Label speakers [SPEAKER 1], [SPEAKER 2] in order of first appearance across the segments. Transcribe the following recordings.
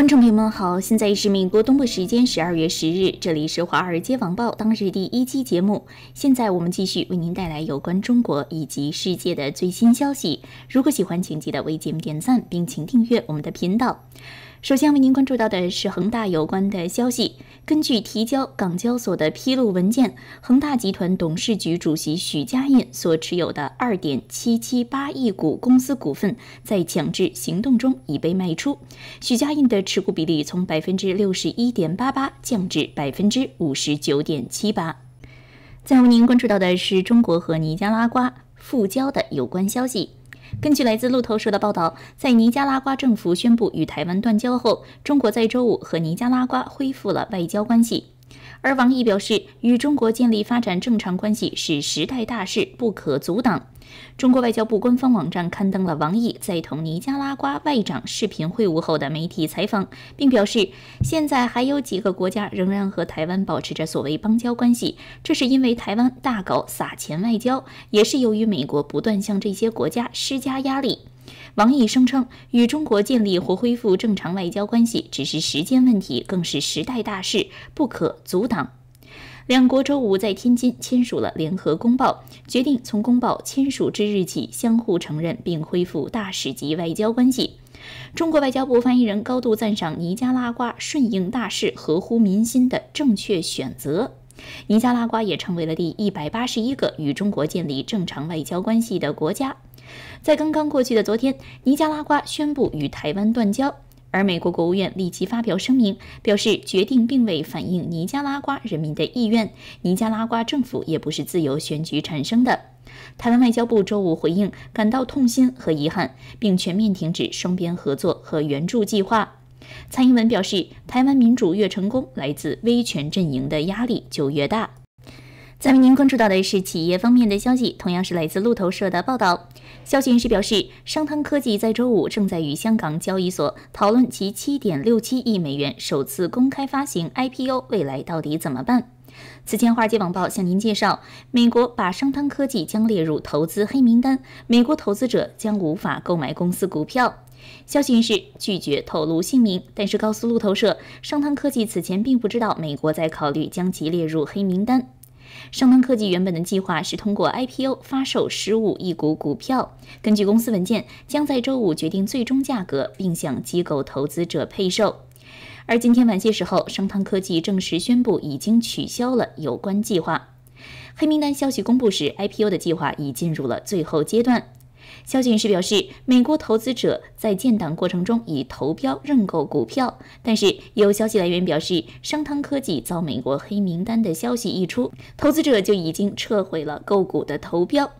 [SPEAKER 1] 观众朋友们好，现在是美国东部时间十二月十日，这里是《华尔街网报》当日第一期节目。现在我们继续为您带来有关中国以及世界的最新消息。如果喜欢，请记得为节目点赞，并请订阅我们的频道。首先为您关注到的是恒大有关的消息。根据提交港交所的披露文件，恒大集团董事局主席许家印所持有的二点七七八亿股公司股份，在强制行动中已被卖出，许家印的持股比例从百分之六十一点八八降至百分之五十九点七八。再为您关注到的是中国和尼加拉瓜复交的有关消息。根据来自路透社的报道，在尼加拉瓜政府宣布与台湾断交后，中国在周五和尼加拉瓜恢复了外交关系。而王毅表示，与中国建立发展正常关系是时代大势，不可阻挡。中国外交部官方网站刊登了王毅在同尼加拉瓜外长视频会晤后的媒体采访，并表示，现在还有几个国家仍然和台湾保持着所谓邦交关系，这是因为台湾大搞撒钱外交，也是由于美国不断向这些国家施加压力。王毅声称，与中国建立或恢复正常外交关系只是时间问题，更是时代大势，不可阻挡。两国周五在天津签署了联合公报，决定从公报签署之日起相互承认并恢复大使级外交关系。中国外交部发言人高度赞赏尼加拉瓜顺应大势、合乎民心的正确选择。尼加拉瓜也成为了第一百八十一个与中国建立正常外交关系的国家。在刚刚过去的昨天，尼加拉瓜宣布与台湾断交。而美国国务院立即发表声明，表示决定并未反映尼加拉瓜人民的意愿，尼加拉瓜政府也不是自由选举产生的。台湾外交部周五回应，感到痛心和遗憾，并全面停止双边合作和援助计划。蔡英文表示，台湾民主越成功，来自威权阵营的压力就越大。下面您关注到的是企业方面的消息，同样是来自路透社的报道。消息人士表示，商汤科技在周五正在与香港交易所讨论其七点六七亿美元首次公开发行 IPO，未来到底怎么办？此前华尔街网报向您介绍，美国把商汤科技将列入投资黑名单，美国投资者将无法购买公司股票。消息人士拒绝透露姓名，但是告诉路透社，商汤科技此前并不知道美国在考虑将其列入黑名单。商汤科技原本的计划是通过 IPO 发售十五亿股股票，根据公司文件，将在周五决定最终价格，并向机构投资者配售。而今天晚些时候，商汤科技正式宣布已经取消了有关计划。黑名单消息公布时，IPO 的计划已进入了最后阶段。消息人士表示，美国投资者在建档过程中已投标认购股票，但是有消息来源表示，商汤科技遭美国黑名单的消息一出，投资者就已经撤回了购股的投标。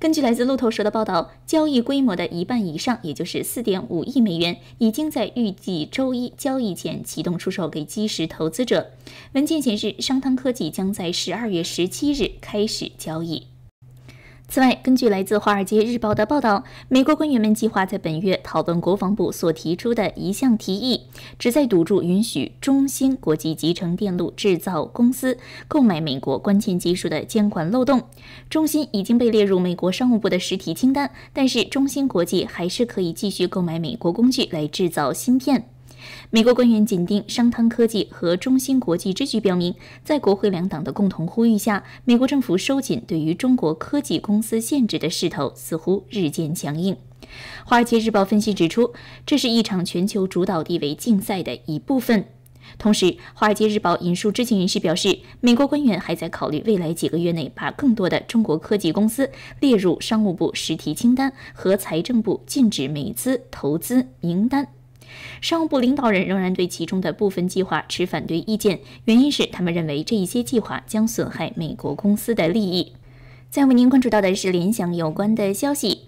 [SPEAKER 1] 根据来自路透社的报道，交易规模的一半以上，也就是四点五亿美元，已经在预计周一交易前启动出售给基石投资者。文件显示，商汤科技将在十二月十七日开始交易。此外，根据来自《华尔街日报》的报道，美国官员们计划在本月讨论国防部所提出的一项提议，旨在堵住允许中芯国际集成电路制造公司购买美国关键技术的监管漏洞。中芯已经被列入美国商务部的实体清单，但是中芯国际还是可以继续购买美国工具来制造芯片。美国官员紧盯商汤科技和中芯国际之举，表明在国会两党的共同呼吁下，美国政府收紧对于中国科技公司限制的势头似乎日渐强硬。《华尔街日报》分析指出，这是一场全球主导地位竞赛的一部分。同时，《华尔街日报》引述知情人士表示，美国官员还在考虑未来几个月内把更多的中国科技公司列入商务部实体清单和财政部禁止美资投资名单。商务部领导人仍然对其中的部分计划持反对意见，原因是他们认为这一些计划将损害美国公司的利益。再为您关注到的是联想有关的消息。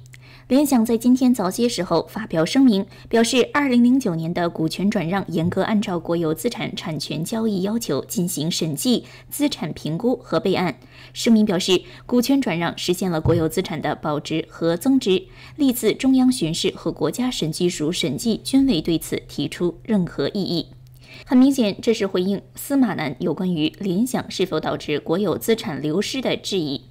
[SPEAKER 1] 联想在今天早些时候发表声明，表示二零零九年的股权转让严格按照国有资产产权交易要求进行审计、资产评估和备案。声明表示，股权转让实现了国有资产的保值和增值，历次中央巡视和国家审计署审计均未对此提出任何异议。很明显，这是回应司马南有关于联想是否导致国有资产流失的质疑。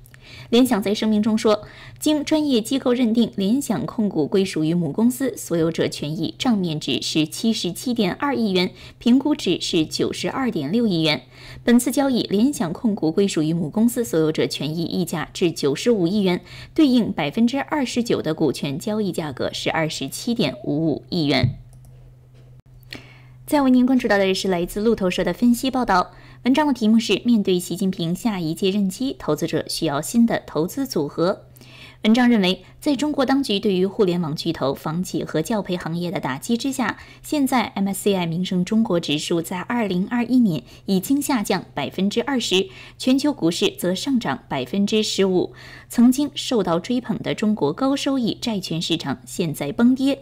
[SPEAKER 1] 联想在声明中说，经专业机构认定，联想控股归属于母公司所有者权益账面值是七十七点二亿元，评估值是九十二点六亿元。本次交易，联想控股归属于母公司所有者权益溢价至九十五亿元，对应百分之二十九的股权交易价格是二十七点五五亿元。再为您关注到的是来自路透社的分析报道。文章的题目是：面对习近平下一届任期，投资者需要新的投资组合。文章认为，在中国当局对于互联网巨头、房企和教培行业的打击之下，现在 MSCI 民生中国指数在2021年已经下降百分之二十，全球股市则上涨百分之十五。曾经受到追捧的中国高收益债券市场现在崩跌，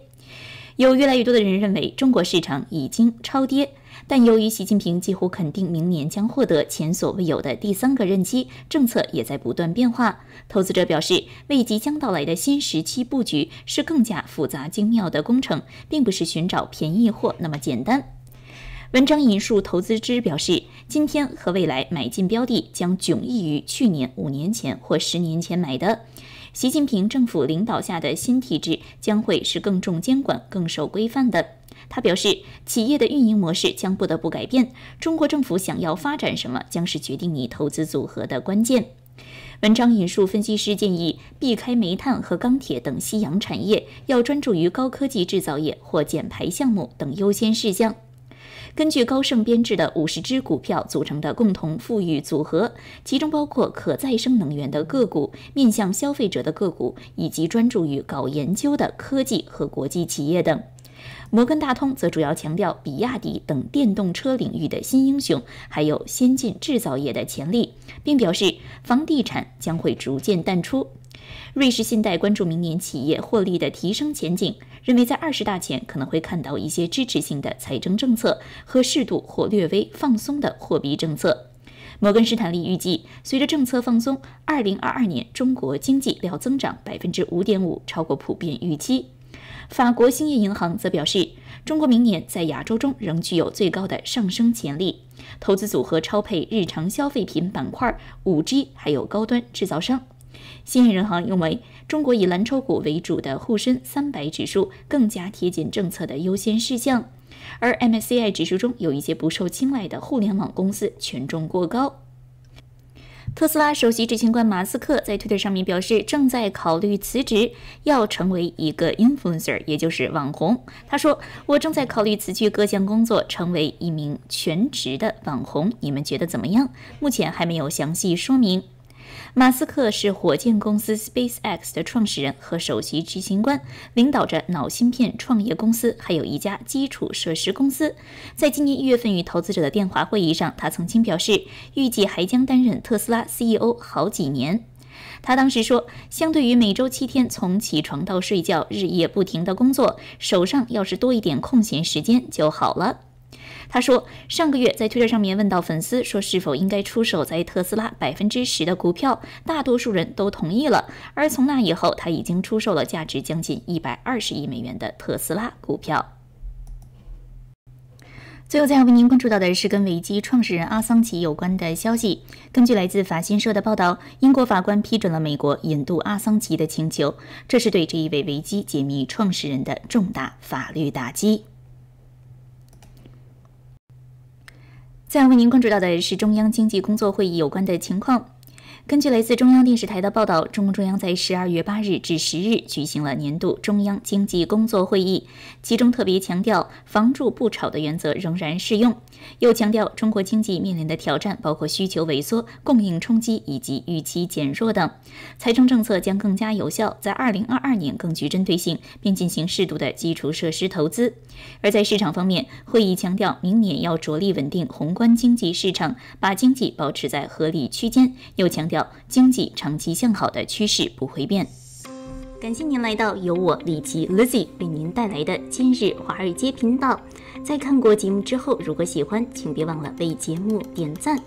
[SPEAKER 1] 有越来越多的人认为中国市场已经超跌。但由于习近平几乎肯定明年将获得前所未有的第三个任期，政策也在不断变化。投资者表示，为即将到来的新时期布局是更加复杂精妙的工程，并不是寻找便宜货那么简单。文章引述投资之表示，今天和未来买进标的将迥异于去年、五年前或十年前买的。习近平政府领导下的新体制将会是更重监管、更受规范的。他表示，企业的运营模式将不得不改变。中国政府想要发展什么，将是决定你投资组合的关键。文章引述分析师建议，避开煤炭和钢铁等夕阳产业，要专注于高科技制造业或减排项目等优先事项。根据高盛编制的五十只股票组成的共同富裕组合，其中包括可再生能源的个股、面向消费者的个股，以及专注于搞研究的科技和国际企业等。摩根大通则主要强调比亚迪等电动车领域的新英雄，还有先进制造业的潜力，并表示房地产将会逐渐淡出。瑞士信贷关注明年企业获利的提升前景，认为在二十大前可能会看到一些支持性的财政政策和适度或略微放松的货币政策。摩根士丹利预计，随着政策放松，二零二二年中国经济料增长百分之五点五，超过普遍预期。法国兴业银行则表示，中国明年在亚洲中仍具有最高的上升潜力，投资组合超配日常消费品板块、5G 还有高端制造商。兴业银行认为，中国以蓝筹股为主的沪深三百指数更加贴近政策的优先事项，而 MSCI 指数中有一些不受青睐的互联网公司权重过高。特斯拉首席执行官马斯克在推特上面表示，正在考虑辞职，要成为一个 influencer，也就是网红。他说：“我正在考虑辞去各项工作，成为一名全职的网红。你们觉得怎么样？目前还没有详细说明。”马斯克是火箭公司 SpaceX 的创始人和首席执行官，领导着脑芯片创业公司，还有一家基础设施公司。在今年一月份与投资者的电话会议上，他曾经表示，预计还将担任特斯拉 CEO 好几年。他当时说，相对于每周七天从起床到睡觉日夜不停的工作，手上要是多一点空闲时间就好了。他说，上个月在推特上面问到粉丝，说是否应该出手在特斯拉百分之十的股票，大多数人都同意了。而从那以后，他已经出售了价值将近一百二十亿美元的特斯拉股票。最后，再要为您关注到的是跟维基创始人阿桑奇有关的消息。根据来自法新社的报道，英国法官批准了美国引渡阿桑奇的请求，这是对这一位维基解密创始人的重大法律打击。再为您关注到的是中央经济工作会议有关的情况。根据来自中央电视台的报道，中共中央在十二月八日至十日举行了年度中央经济工作会议，其中特别强调“房住不炒”的原则仍然适用。又强调，中国经济面临的挑战包括需求萎缩、供应冲击以及预期减弱等。财政政策将更加有效，在2022年更具针对性，并进行适度的基础设施投资。而在市场方面，会议强调，明年要着力稳定宏观经济市场，把经济保持在合理区间。又强调，经济长期向好的趋势不会变。感谢您来到由我李琦 l i z z y 为您带来的今日华尔街频道。在看过节目之后，如果喜欢，请别忘了为节目点赞，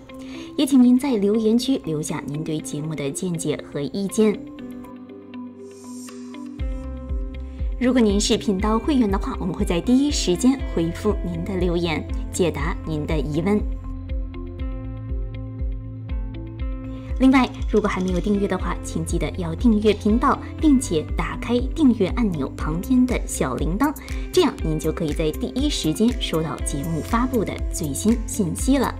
[SPEAKER 1] 也请您在留言区留下您对节目的见解和意见。如果您是频道会员的话，我们会在第一时间回复您的留言，解答您的疑问。另外，如果还没有订阅的话，请记得要订阅频道，并且打开订阅按钮旁边的小铃铛，这样您就可以在第一时间收到节目发布的最新信息了。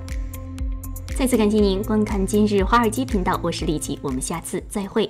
[SPEAKER 1] 再次感谢您观看今日华尔街频道，我是李琦，我们下次再会。